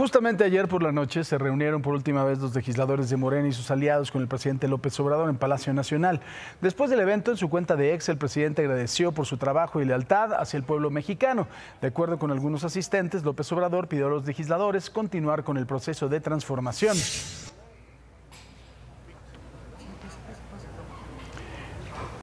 Justamente ayer por la noche se reunieron por última vez los legisladores de Morena y sus aliados con el presidente López Obrador en Palacio Nacional. Después del evento, en su cuenta de ex, el presidente agradeció por su trabajo y lealtad hacia el pueblo mexicano. De acuerdo con algunos asistentes, López Obrador pidió a los legisladores continuar con el proceso de transformación.